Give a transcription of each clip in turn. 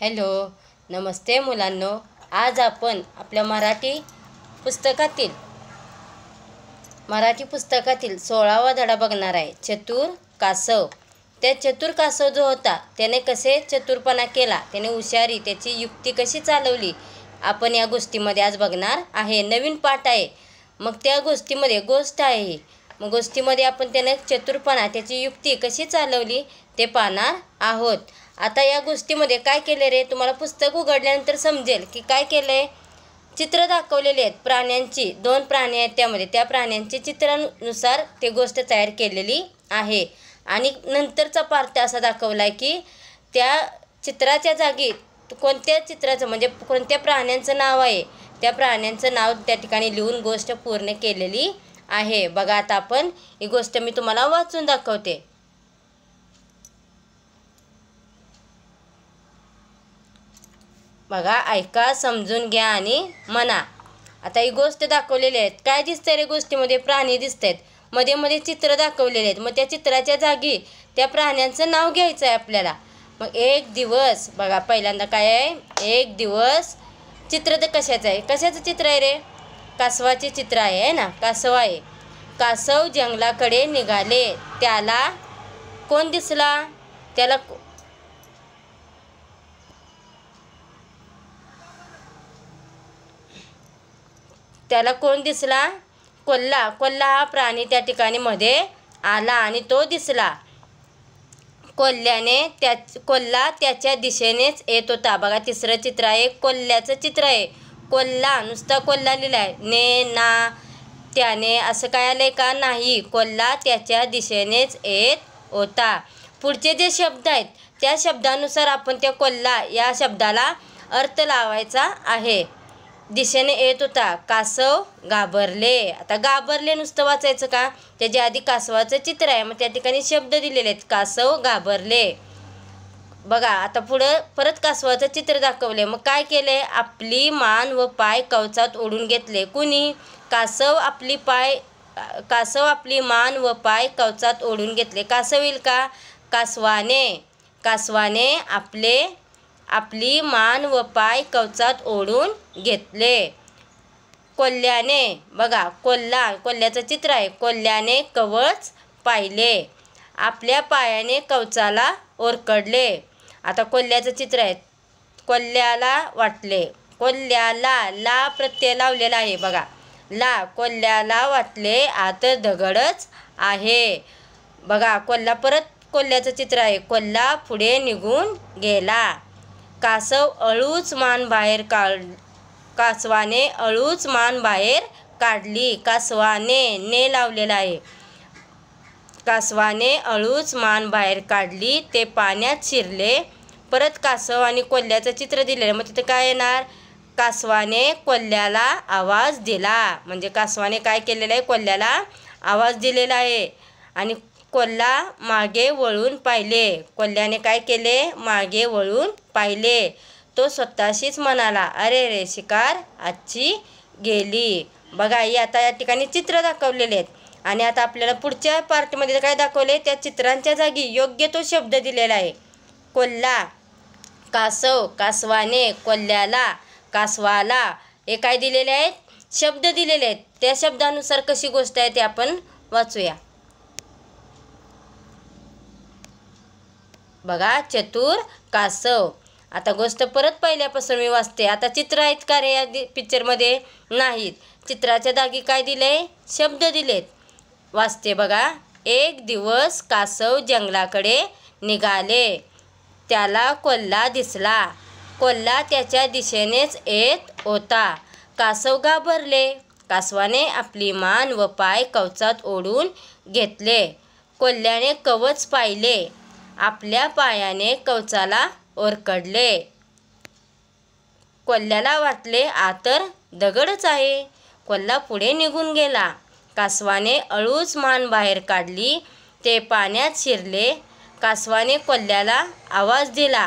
hello नमस्ते मुलांनो आज आपण आपल्या मराठी पुस्तकातील मराठी पुस्तकातील सोळावा धडा बघणार आहे चतुर कासव त्या चतुर कासव जो होता त्याने कसे चतुरपणा केला त्याने हुशारी त्याची युक्ती कशी चालवली आपण या गोष्टीमध्ये आज बघणार आहे नवीन पाठ आहे मग त्या गोष्टीमध्ये गोष्ट आहे मग गोष्टीमध्ये आपण त्याने चतुरपणा त्याची युक्ती कशी चालवली ते पाहणार आहोत आता या गोष्टीमध्ये काय केले रे तुम्हाला पुस्तक उघडल्यानंतर समजेल की काय केलं आहे चित्र दाखवलेले आहेत प्राण्यांची दोन प्राणी आहेत त्यामध्ये त्या प्राण्यांची चित्रानुसार ते गोष्ट तयार केलेली आहे आणि नंतरचा पार्ट असा दाखवला आहे की त्या चित्राच्या जागी कोणत्या चित्राचं म्हणजे कोणत्या प्राण्यांचं नाव आहे त्या प्राण्यांचं नाव त्या ठिकाणी लिहून गोष्ट पूर्ण केलेली आहे बघा आता आपण ही गोष्ट मी तुम्हाला वाचून दाखवते बघा ऐका समजून घ्या आणि म्हणा आता ही गोष्ट दाखवलेली आहेत काय दिसतंय रे गोष्टीमध्ये प्राणी दिसत आहेत मध्ये मध्ये चित्र दाखवलेले आहेत मग त्या चित्राच्या जागी त्या प्राण्यांचं नाव घ्यायचं आहे आपल्याला मग एक दिवस बघा पहिल्यांदा काय आहे एक दिवस चित्र तर कशाचं आहे कशाचं चित्र आहे रे कासवाचे चित्र आहे ना कासव आहे कासव जंगलाकडे निघाले त्याला कोण दिसला त्याला त्याला कोण दिसला कोल्हा कोल्हा हा प्राणी त्या ठिकाणी मध्ये आला आणि तो दिसला कोल्ह्याने त्या कोल्हा त्याच्या दिशेनेच येत होता बघा तिसरं चित्र आहे कोल्ह्याचं चित्र आहे कोल्हा नुसता कोल्हा लिहिलाय ने ना त्याने असं काय आलंय का नाही कोल्हा त्याच्या दिशेनेच येत होता पुढचे जे शब्द आहेत त्या शब्दानुसार आपण त्या कोल्हा या शब्दाला अर्थ लावायचा आहे दिशेने येत होता कासव घाबरले आता घाबरले नुसतं वाचायचं का त्याच्या आधी कासवाचं चित्र आहे मग त्या ठिकाणी शब्द दिलेले आहेत कासव घाबरले बघा आता पुढं परत कासवाचं चित्र दाखवले मग काय केले आपली मान व पाय कवचात ओढून घेतले कुणी कासव आपली पाय कासव आपली मान व पाय कवचात ओढून घेतले कासव येईल का कासवाने कासवाने आपले आपली मान व पाय कवचात ओढून घेतले कोल्ह्याने बघा कोल्हा कोल्ह्याचं चित्र आहे कोल्ह्याने कवच पाहिले आपल्या पायाने कवचाला ओरकडले आता कोल्ह्याचं चित्र आहे कोल्ह्याला वाटले कोल्ह्याला ला प्रत्यय लावलेला आहे बघा ला कोल्ह्याला वाटले आता दगडच आहे बघा कोल्हा परत कोल्ह्याचं चित्र आहे कोल्हा पुढे निघून गेला कासव अळूच मान बाहेर काढ कासवाने अळूच मान बाहेर काढली कासवाने ने लावलेला आहे कासवाने अळूच मान बाहेर काढली ते पाण्यात शिरले परत कासव आणि कोल्ह्याचं चित्र दिलेलं मग तिथे काय येणार कासवाने कोल्ह्याला आवाज दिला म्हणजे कासवाने काय केलेलं आहे कोल्ह्याला आवाज दिलेला आहे आणि कोल्हा मागे वळून पाहिले कोल्ह्याने काय केले मागे वळून पाहिले तो स्वतःशीच म्हणाला अरे रे शिकार आजची गेली बघा ही आता या ठिकाणी चित्र दाखवलेले आहेत आणि आता आपल्याला पुढच्या पार्टमध्ये काय दाखवले त्या चित्रांच्या जागी योग्य तो शब्द दिलेला आहे कोल्हा कासव कासवाने कोल्ह्याला कासवाला हे काय दिलेले आहेत शब्द दिलेले आहेत त्या शब्दानुसार कशी गोष्ट आहे ते आपण वाचूया बघा चतुर कासव आता गोष्ट परत पहिल्यापासून मी वाचते आता चित्र आहेत का रे या पिक्चरमध्ये नाहीत चित्राच्या दागी काय दिले शब्द दिलेत वाचते बघा एक दिवस कासव जंगलाकडे निघाले त्याला कोल्हा दिसला कोल्हा त्याच्या दिशेनेच येत होता कासव घाबरले कासवाने आपली मान व पाय कवचात ओढून घेतले कोल्ह्याने कवच पाहिले आपल्या पायाने कवचाला ओरकडले कोल्ह्याला वाटले आतर दगडच आहे कोल्हा पुढे निघून गेला कासवाने अळूच मान बाहेर काढली ते पाण्यात शिरले कासवाने कोल्ह्याला आवाज दिला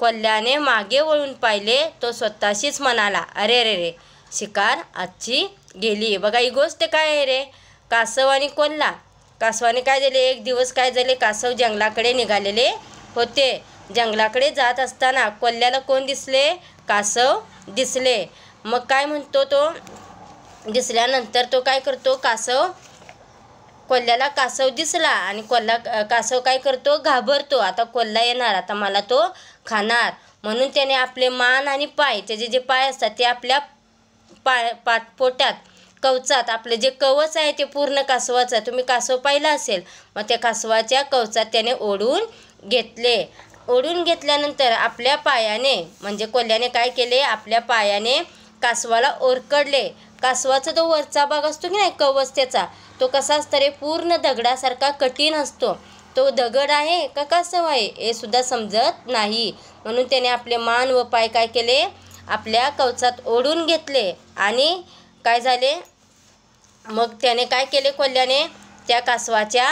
कोल्ह्याने मागे वळून पाहिले तो स्वतःशीच म्हणाला अरे रे रे शिकार आजची गेली बघा ही गोष्ट काय आहे रे कासव आणि कोल्हा कासवाने काय झाले एक दिवस काय झाले कासव जंगलाकडे निघालेले होते जंगलाकडे जात असताना कोल्ह्याला कोण दिसले कासव दिसले मग काय म्हणतो तो दिसल्यानंतर तो काय करतो कासव कोल्ह्याला कासव दिसला आणि कोल्हा कासव काय करतो घाबरतो आता कोल्हा येणार आता मला तो खाणार म्हणून त्याने आपले मान आणि पाय त्याचे जे पाय असतात ते आपल्या पा पाटपोट्यात कवचात आपले जे कवच आहे ते पूर्ण कासवाचं आहे तुम्ही कासव पाहिला असेल मग त्या कासवाच्या कवचात त्याने ओढून घेतले ओढून घेतल्यानंतर आपल्या पायाने म्हणजे कोल्ह्याने काय केले आपल्या पायाने कासवाला ओरकडले कासवाचा तो वरचा भाग असतो की नाही कवच त्याचा तो कसा असतो रे पूर्ण दगडासारखा कठीण असतो तो दगड आहे का कासव आहे हे सुद्धा समजत नाही म्हणून त्याने आपले मान व पाय काय केले आपल्या कवचात ओढून घेतले आणि काय झाले मग त्याने काय केले कोल्ह्याने त्या कासवाच्या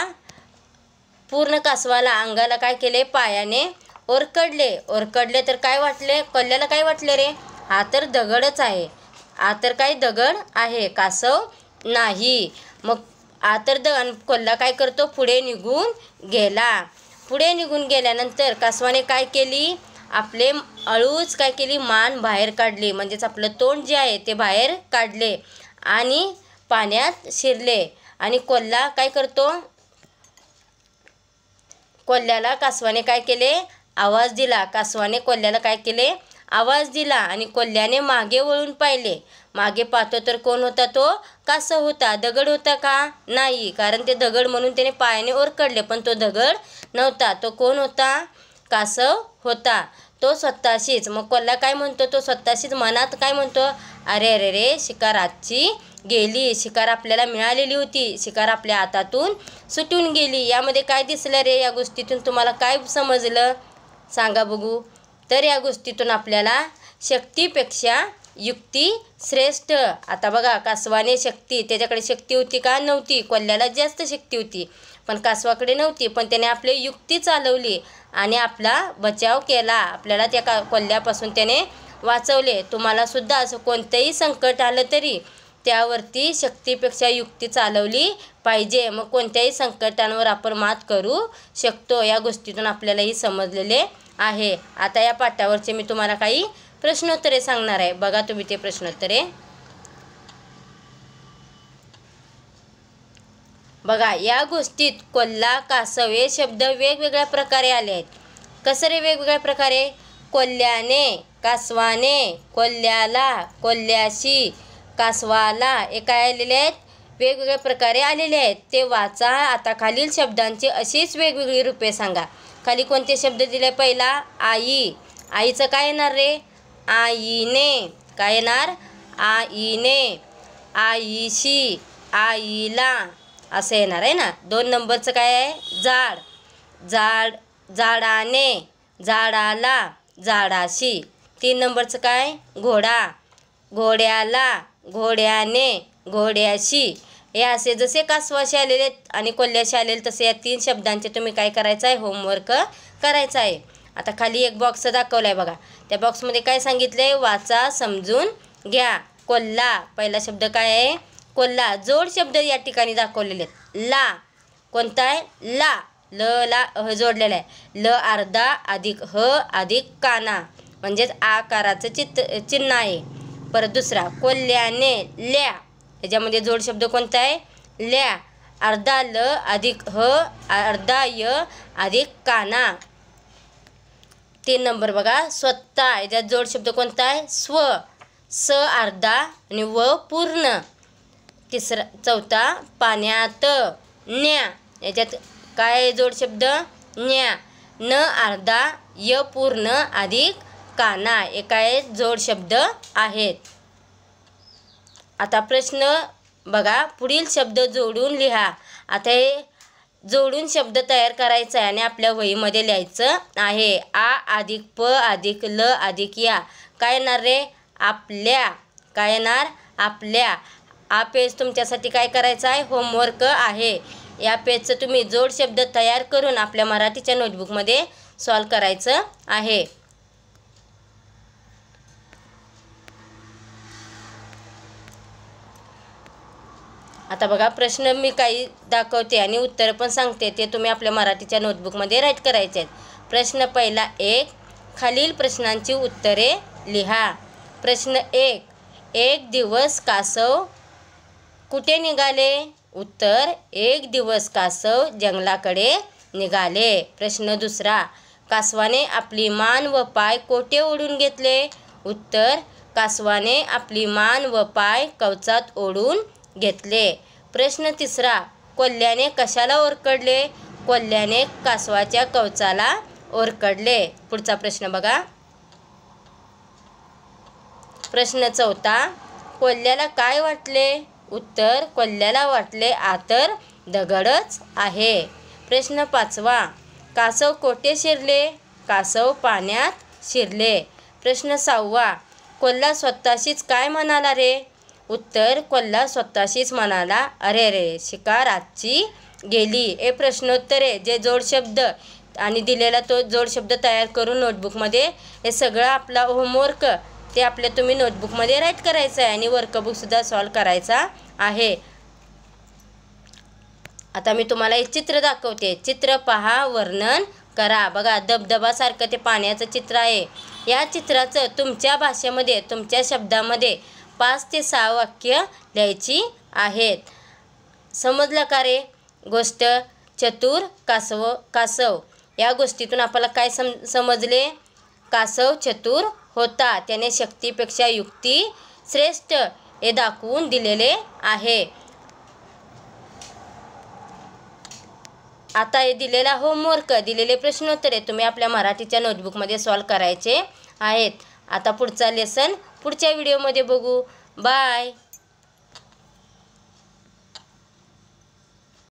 पूर्ण कासवाला अंगाला काय केले पायाने ओरकडले ओरकडले तर काय वाटले कोल्ह्याला काय वाटले रे हा तर दगडच आहे हा तर काय दगड आहे कासव नाही मग हा तर दगड कोल्हा काय करतो पुढे निघून गेला पुढे निघून गेल्यानंतर कासवाने काय केली आपले अळूच काय केली मान बाहेर काढले म्हणजेच आपलं तोंड जे आहे ते बाहेर काढले आणि पाण्यात शिरले आणि कोल्हा काय करतो कोल्ह्याला कासवाने काय केले आवाज दिला कासवाने कोल्ह्याला काय केले आवाज दिला आणि कोल्ह्याने मागे वळून पाहिले मागे पाहतो तर कोण होता तो कासव होता दगड होता का नाही कारण ते दगड म्हणून त्याने पायाने ओरकडले पण तो दगड नव्हता तो कोण होता कासव होता तो स्वतःशीच मकोल्ला काय म्हणतो तो स्वतःशीच मनात काय म्हणतो अरे अरे रे शिकार आजची गेली शिकार आपल्याला मिळालेली होती शिकार आपल्या हातातून सुटून गेली यामध्ये काय दिसलं रे या गोष्टीतून तुम्हाला काय समजलं सांगा बघू तर या गोष्टीतून आपल्याला शक्तीपेक्षा युक्ती श्रेष्ठ आता बघा कासवाने शक्ती त्याच्याकडे शक्ती होती का नव्हती कोल्ह्याला जास्त शक्ती होती पण कासवाकडे नव्हती पण त्याने आपली युक्ती चालवली आणि आपला बचाव केला आपल्याला त्या का कोल्ह्यापासून त्याने वाचवले तुम्हालासुद्धा असं कोणतंही संकट आलं तरी त्यावरती शक्तीपेक्षा युक्ती चालवली पाहिजे मग कोणत्याही संकटांवर आपण मात करू शकतो या गोष्टीतून आपल्याला समजलेले आहे आता या पाठावरचे मी तुम्हाला काही प्रश्नोत्तरे सांगणार आहे बघा तुम्ही ते प्रश्नोत्तरे बघा या गोष्टीत कोल्हा कासव हे शब्द वेगवेगळ्या प्रकारे आले आहेत कसं रे वेगवेगळ्या प्रकारे कोल्ह्याने कासवाने कोल्ह्याला कोल्ह्याशी कासवाला हे काय आलेले आहेत वेगवेगळ्या प्रकारे आलेले आहेत ते वाचा आता खालील शब्दांची अशीच वेगवेगळी रूपे सांगा खाली कोणते शब्द दिले पहिला आई आईचं काय येणार रे आईने काय येणार आईने आईशी आईला असं येणार आहे ना दोन नंबरचं काय आहे जाड जाड जाडाने जाडाला जाडाशी तीन नंबरचं काय घोडा घोड्याला घोड्याने घोड्याशी हे असे जसे कासवाशी आलेले आणि कोल्ह्याशी आलेले तसे या तीन शब्दांचे तुम्ही काय करायचं आहे होमवर्क करायचं आहे आता खाली एक बॉक्स दाखवला आहे बघा त्या बॉक्समध्ये काय सांगितलं आहे वाचा समजून घ्या कोल्हा पहिला शब्द काय आहे कोल्हा जोड शब्द या ठिकाणी दाखवलेले आहेत ला कोणता आहे ला ल ला ह जोडलेला आहे ल अर्धा अधिक ह अधिक काना म्हणजेच आकाराचं चित चिन्ह आहे परत दुसरा कोल्ह्याने ल्या याच्यामध्ये जोड शब्द कोणता आहे ल्या अर्धा ल अधिक ह अर्धा य अधिक काना तीन नंबर बघा स्वतः आहे जोड शब्द कोणता आहे स्व स अर्धा आणि व पूर्ण तिसरा चौथा पाण्यात न्या याच्यात काय जोड शब्द न्या न अर्धा य पूर्ण अधिक काना हे काय जोड शब्द आहेत आता प्रश्न बघा पुढील शब्द जोडून लिहा आता हे जोडून शब्द तयार करायचा आहे आणि आपल्या वहीमध्ये लिहायचं आहे आ अधिक प अधिक ल अधिक या काय येणार रे आपल्या काय येणार आपल्या हा पेज तुमच्यासाठी काय करायचं आहे होमवर्क आहे या पेजचं तुम्ही जोड शब्द तयार करून आपल्या मराठीच्या नोटबुकमध्ये सॉल्व करायचं आहे आता बघा प्रश्न मी काही दाखवते आणि उत्तर पण सांगते ते तुम्ही आपल्या मराठीच्या नोटबुकमध्ये राईट करायचे आहेत प्रश्न पहिला एक खालील प्रश्नांची उत्तरे लिहा प्रश्न एक एक दिवस कासव कुठे निघाले उत्तर एक दिवस कासव जंगलाकडे निघाले प्रश्न दुसरा कासवाने आपली मान व पाय कोठे ओढून घेतले उत्तर कासवाने आपली मान व पाय कवचात ओढून घेतले प्रश्न तिसरा कोल्ह्याने कशाला ओरकडले कोल्ह्याने कासवाच्या कवचाला ओरकडले पुढचा प्रश्न बघा प्रश्न चौथा कोल्ह्याला काय वाटले उत्तर कोल्ह्याला वाटले आतर दगडच आहे प्रश्न पाचवा कासव कोठे शिरले कासव पाण्यात शिरले प्रश्न सहावा कोल्हा स्वतःशीच काय म्हणाला रे उत्तर कोल्हा स्वतःशीच म्हणाला अरे रे शिकार आजची गेली हे प्रश्नोत्तरे जे जोडशब्द आणि दिलेला तो जोडशब्द तयार करून नोटबुकमध्ये हे सगळं आपला होमवर्क ते आपल्या तुम्ही नोटबुकमध्ये राईट करायचं आहे आणि वर्कबुकसुद्धा सॉल्व करायचा आहे आता मी तुम्हाला एक चित्र दाखवते चित्र पहा वर्णन करा बघा धबधबासारखं ते पाण्याचं चित्र आहे या चित्राचं तुमच्या भाषेमध्ये तुमच्या शब्दामध्ये पाच ते सहा वाक्य लिहायची आहेत समजलं का रे गोष्ट चतुर कासव कासव या गोष्टीतून आपल्याला काय सम समजले कासव चतुर होता त्याने शक्तीपेक्षा युक्ती श्रेष्ठ हे दाखवून दिलेले आहे आता हे दिलेला होमवर्क दिलेले प्रश्नोत्तरे तुम्ही आपल्या मराठीच्या नोटबुकमध्ये सॉल्व करायचे आहेत आता पुढचा लेसन पुढच्या व्हिडिओमध्ये बघू बाय